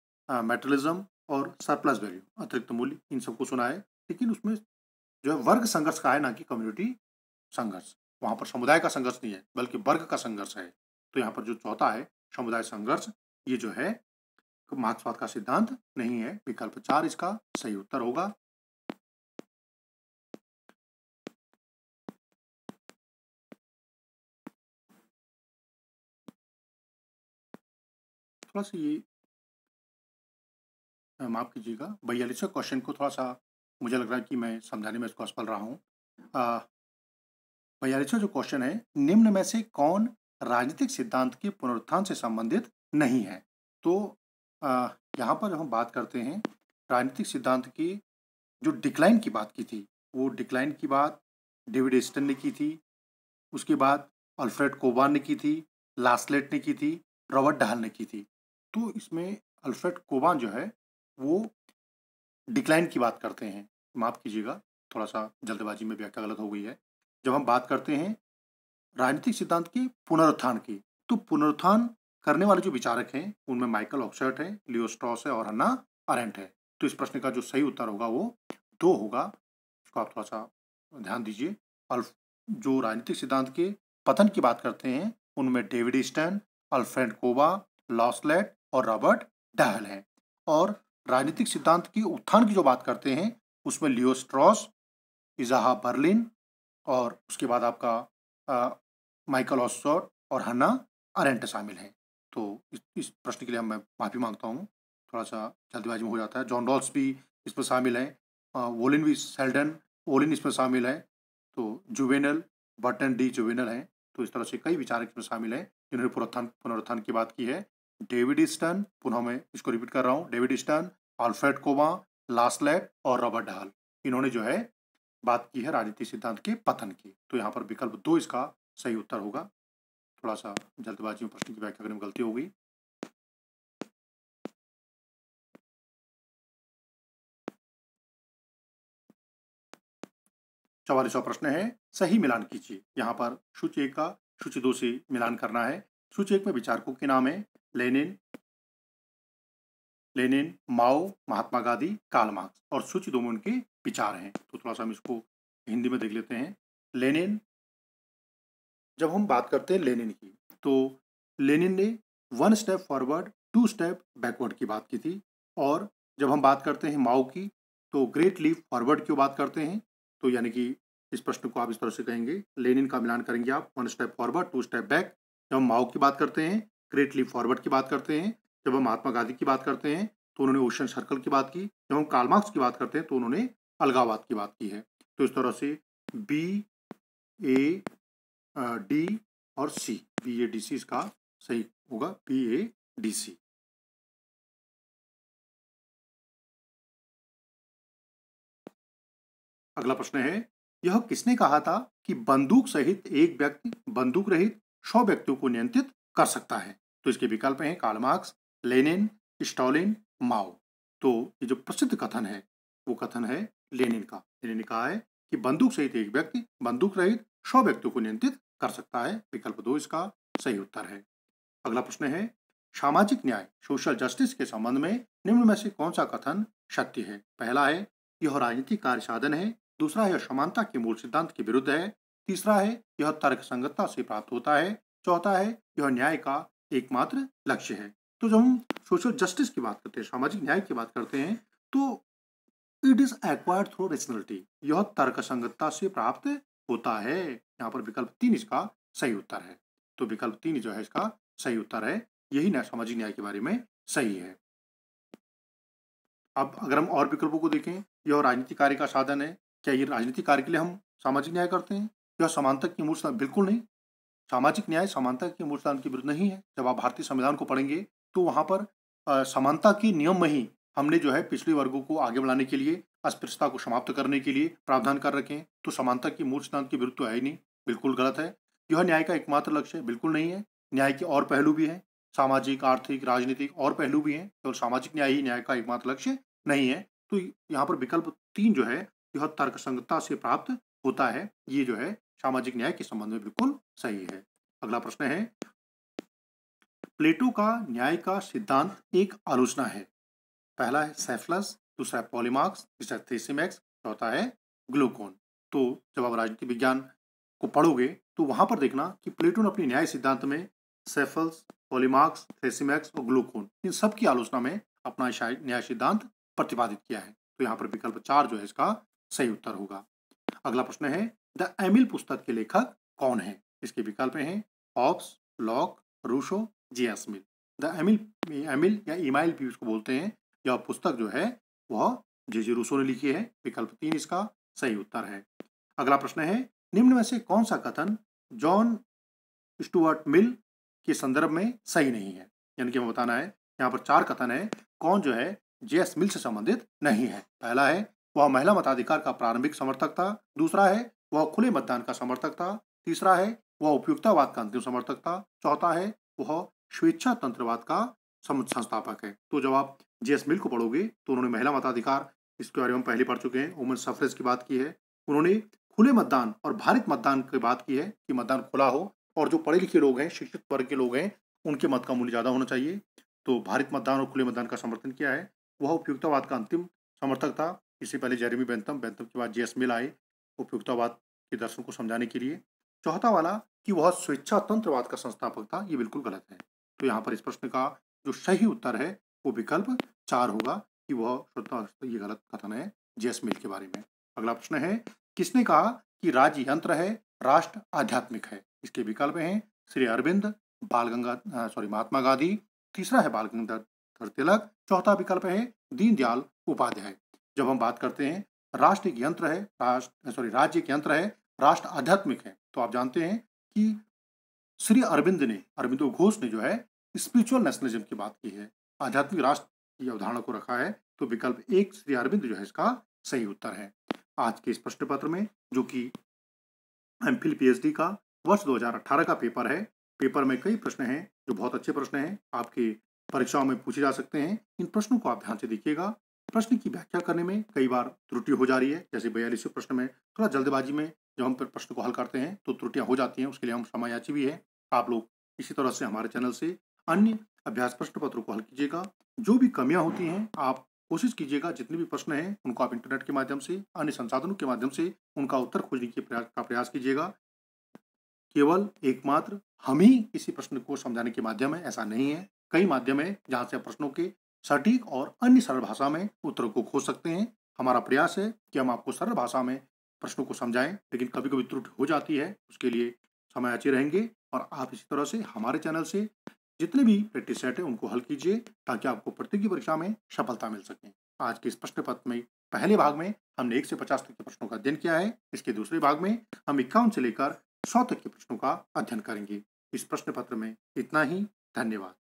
मेटलिज्म uh, और सरप्लस वैल्यू अतिरिक्त मूल्य इन सबको सुना है लेकिन उसमें जो है वर्ग संघर्ष का है ना कि कम्युनिटी संघर्ष वहाँ पर समुदाय का संघर्ष नहीं है बल्कि वर्ग का संघर्ष है तो यहाँ पर जो चौथा है समुदाय संघर्ष ये जो है मार्क्सवाद का सिद्धांत नहीं है विकल्प चार इसका सही उत्तर होगा थोड़ा सा ये माफ़ कीजिएगा बयालीसवें क्वेश्चन को थोड़ा सा मुझे लग रहा है कि मैं समझाने में इसको असफल रहा हूँ बयालीसवा जो क्वेश्चन है निम्न में से कौन राजनीतिक सिद्धांत के पुनरुत्थान से संबंधित नहीं है तो यहाँ पर हम बात करते हैं राजनीतिक सिद्धांत की जो डिक्लाइन की बात की थी वो डिक्लाइन की बात डेविड एस्टन ने की थी उसके बाद अल्फ्रेड कोबान ने की थी लास्लेट ने की थी रॉबर्ट डहल ने की थी तो इसमें अल्फ्रेड कोबान जो है वो डिक्लाइन की बात करते हैं माफ़ कीजिएगा थोड़ा सा जल्दबाजी में व्याख्या गलत हो गई है जब हम बात करते हैं राजनीतिक सिद्धांत की पुनरुत्थान की तो पुनरुत्थान करने वाले जो विचारक हैं उनमें माइकल ऑक्सर्ट है लियोस्ट्रॉस है और हन्ना अरेंट है तो इस प्रश्न का जो सही उत्तर होगा वो दो होगा इसको आप थोड़ा सा ध्यान दीजिए अल्फ जो राजनीतिक सिद्धांत के पतन की बात करते हैं उनमें David Easton Alfred Cobban Laslett और रॉबर्ट डहल हैं और राजनीतिक सिद्धांत की उत्थान की जो बात करते हैं उसमें लियो स्ट्रॉस इजाहा बर्लिन और उसके बाद आपका माइकल ऑसोर और हन्ना अरेंट शामिल हैं तो इस, इस प्रश्न के लिए मैं माफ़ी मांगता हूँ थोड़ा सा जल्दबाजी में हो जाता है जॉन रॉल्स भी इसमें शामिल हैं वोलिन भी सेल्डन ओलिन इसमें शामिल है तो जुवेनल बटन डी जुवेनल हैं तो इस तरह से कई विचारक इसमें शामिल हैं जिन्होंने पुनरुत्थान पुनरुत्थान की बात की है डेविड स्टन पुनः मैं इसको रिपीट कर रहा हूँ David Easton Alfred Cobban Laslett और रॉबर्ट ढाल इन्होंने जो है बात की है राजनीति सिद्धांत के पतन की तो यहाँ पर विकल्प दो इसका सही उत्तर होगा थोड़ा सा जल्दबाजी में प्रश्न की व्याख्या करने में गलती होगी चौवालीसवा प्रश्न है सही मिलान कीजिए यहाँ पर सूची एक का सूची दो से मिलान करना है सूची एक में विचारकों के नाम है Lenin Lenin Mao Mahatma Gandhi Karl Marx और सूची दो में उनके विचार हैं तो थोड़ा सा हम इसको हिंदी में देख लेते हैं लेनिन जब हम बात करते हैं लेनिन की तो लेनिन ने one step forward two step backward की बात की थी और जब हम बात करते हैं माओ की तो ग्रेट लीव फॉरवर्ड की बात करते हैं तो यानी कि इस प्रश्न को आप इस तरह से कहेंगे लेनिन का मिलान करेंगे आप one step forward two step back जब हम माओ की बात करते हैं ग्रेट लीप फॉरवर्ड की बात करते हैं जब हम महात्मा गांधी की बात करते हैं तो उन्होंने ओशन सर्कल की बात की जब हम कालमार्क्स की बात करते हैं तो उन्होंने अलगावाद की बात की है तो इस तरह से बी ए डी और सी बी ए डी सी इसका सही होगा बी ए डी सी अगला प्रश्न है यह किसने कहा था कि बंदूक सहित एक व्यक्ति बंदूक रहित सौ व्यक्तियों को नियंत्रित कर सकता है तो इसके विकल्प हैं Karl Marx Lenin Stalin Mao तो ये जो प्रसिद्ध कथन है वो कथन है लेनिन का लेनिन ने कहा है कि बंदूक सहित एक व्यक्ति बंदूक रहित सौ व्यक्तियों को नियंत्रित कर सकता है विकल्प दो इसका सही उत्तर है अगला प्रश्न है सामाजिक न्याय सोशल जस्टिस के संबंध में निम्न में से कौन सा कथन सत्य है पहला है यह राजनीतिक कार्य साधन है दूसरा है समानता के मूल सिद्धांत के विरुद्ध है तीसरा है यह तर्क संगतता से प्राप्त होता है चौथा है यह न्याय का एकमात्र लक्ष्य है तो जब हम सोशल जस्टिस की बात करते हैं सामाजिक न्याय की बात करते हैं तो it is acquired through rationality यह तर्क संगतता से प्राप्त होता है यहाँ पर विकल्प तीन इसका सही उत्तर है तो विकल्प तीन जो है इसका सही उत्तर है यही न्याय सामाजिक न्याय के बारे में सही है अब अगर हम और विकल्पों को देखें यह राजनीतिक कार्य का साधन है क्या ये राजनीतिक कार्य के लिए हम सामाजिक न्याय करते हैं यह समानता की मूल बिल्कुल नहीं सामाजिक न्याय समानता मूल सिद्धांत के विरुद्ध नहीं है जब आप भारतीय संविधान को पढ़ेंगे तो वहाँ पर समानता के नियम में ही हमने जो है पिछड़े वर्गों को आगे बढ़ाने के लिए अस्पृश्यता को समाप्त करने के लिए प्रावधान कर रखे हैं तो समानता की मूल सिद्धांत के विरुद्ध तो है ही नहीं बिल्कुल गलत है यह न्याय का एकमात्र लक्ष्य बिल्कुल नहीं है न्याय के और पहलू भी हैं सामाजिक आर्थिक राजनीतिक और पहलू भी हैं केवल सामाजिक न्याय ही न्याय का एकमात्र लक्ष्य नहीं है तो यहाँ पर विकल्प तीन जो है यह तर्कसंगता से प्राप्त होता है ये जो है सामाजिक न्याय के संबंध में बिल्कुल सही है अगला प्रश्न है प्लेटो का न्याय का सिद्धांत एक आलोचना है पहला है सेफलस दूसरा है पॉलीमार्क्स तीसरा थ्रीसीमैक्स चौथा है ग्लूकोन तो जब आप राजनीति विज्ञान को पढ़ोगे तो वहां पर देखना कि प्लेटो ने अपने न्याय सिद्धांत में सेफल्स पॉलीमार्क्स थ्रेसिमैक्स और ग्लूकोन इन सब की आलोचना में अपना न्याय सिद्धांत प्रतिपादित किया है तो यहाँ पर विकल्प चार जो है इसका सही उत्तर होगा अगला प्रश्न है द एमिल पुस्तक के लेखक कौन है इसके विकल्प हैं Hobbes Locke Rousseau J S the Emile Emile या इमाइल भी उसको बोलते हैं यह पुस्तक जो है वह जे जे रूसो ने लिखी है विकल्प तीन इसका सही उत्तर है अगला प्रश्न है निम्न में से कौन सा कथन जॉन स्टुअर्ट मिल के संदर्भ में सही नहीं है यानी कि हमें बताना है यहाँ पर चार कथन है कौन जो है जे एस मिल से संबंधित नहीं है पहला है वह महिला मताधिकार का प्रारंभिक समर्थक था दूसरा है वह खुले मतदान का समर्थक था तीसरा है वह उपयुक्तावाद का अंतिम समर्थक था चौथा है वह स्वेच्छा तंत्रवाद का संस्थापक है तो जब आप एस मिल को पढ़ोगे तो उन्होंने महिला मताधिकार इसके बारे में पहले पढ़ चुके हैं वुमेन सफरेज की बात की है उन्होंने खुले मतदान और भारत मतदान की बात की है कि मतदान खुला हो और जो पढ़े लिखे लोग हैं शिक्षित वर्ग के लोग हैं उनके मत का मूल्य ज़्यादा होना चाहिए तो भारत मतदान और खुले मतदान का समर्थन किया है वह उपयुक्तावाद का अंतिम समर्थक था इससे पहले जेरेमी बैंतम बैंतम के बाद जे एस मिल आए उपयुक्तावाद के दर्शन को समझाने के लिए चौथा वाला कि वह स्वेच्छा तंत्रवाद का संस्थापक था ये बिल्कुल गलत है तो यहाँ पर इस प्रश्न का जो सही उत्तर है वो विकल्प चार होगा कि वह ये गलत कथन है जेस मिल के बारे में अगला प्रश्न है किसने कहा कि राज्य यंत्र है राष्ट्र आध्यात्मिक है इसके विकल्प हैं श्री अरविंद बाल गंगा सॉरी महात्मा गांधी तीसरा है बाल गंगाधर तिलक चौथा विकल्प है दीनदयाल उपाध्याय जब हम बात करते हैं राष्ट्र एक यंत्र है राष्ट्र सॉरी राज्य एक यंत्र है राष्ट्र आध्यात्मिक है तो आप जानते हैं कि श्री अरविंद ने अरविंदो घोष ने जो है स्पिरिचुअल नेशनलिज्म की बात की है आध्यात्मिक राष्ट्र की अवधारणा को रखा है तो विकल्प एक श्री अरविंद जो है इसका सही उत्तर है आज के इस प्रश्न पत्र में जो कि एम फिल का वर्ष 2018 का पेपर है पेपर में कई प्रश्न हैं जो बहुत अच्छे प्रश्न हैं आपके परीक्षाओं में पूछे जा सकते हैं इन प्रश्नों को आप ध्यान से देखिएगा प्रश्न की व्याख्या करने में कई बार त्रुटि हो जा रही है जैसे बयालीसवें प्रश्न में थोड़ा जल्दबाजी में जब हम प्रश्न को हल करते हैं तो त्रुटियां हो जाती हैं उसके लिए हम समायाची भी है आप लोग इसी तरह से हमारे चैनल से अन्य अभ्यास प्रश्न पत्रों को हल कीजिएगा जो भी कमियां होती हैं आप कोशिश कीजिएगा जितने भी प्रश्न हैं उनको आप इंटरनेट के माध्यम से अन्य संसाधनों के माध्यम से उनका उत्तर खोजने के प्रयास प्रयास कीजिएगा केवल एकमात्र हम ही किसी प्रश्न को समझाने के माध्यम है ऐसा नहीं है कई माध्यम है जहाँ से प्रश्नों के सटीक और अन्य सरल भाषा में उत्तरों को खोज सकते हैं हमारा प्रयास है कि हम आपको सरल भाषा में प्रश्नों को समझाएं लेकिन कभी कभी त्रुट हो जाती है उसके लिए समय अच्छे रहेंगे और आप इसी तरह से हमारे चैनल से जितने भी प्रैक्टिस सेट है उनको हल कीजिए ताकि आपको प्रतियोगी परीक्षा में सफलता मिल सके आज के इस प्रश्न पत्र में पहले भाग में हमने एक से पचास तक के प्रश्नों का अध्ययन किया है इसके दूसरे भाग में हम इक्यावन से लेकर सौ तक के प्रश्नों का अध्ययन करेंगे इस प्रश्न पत्र में इतना ही धन्यवाद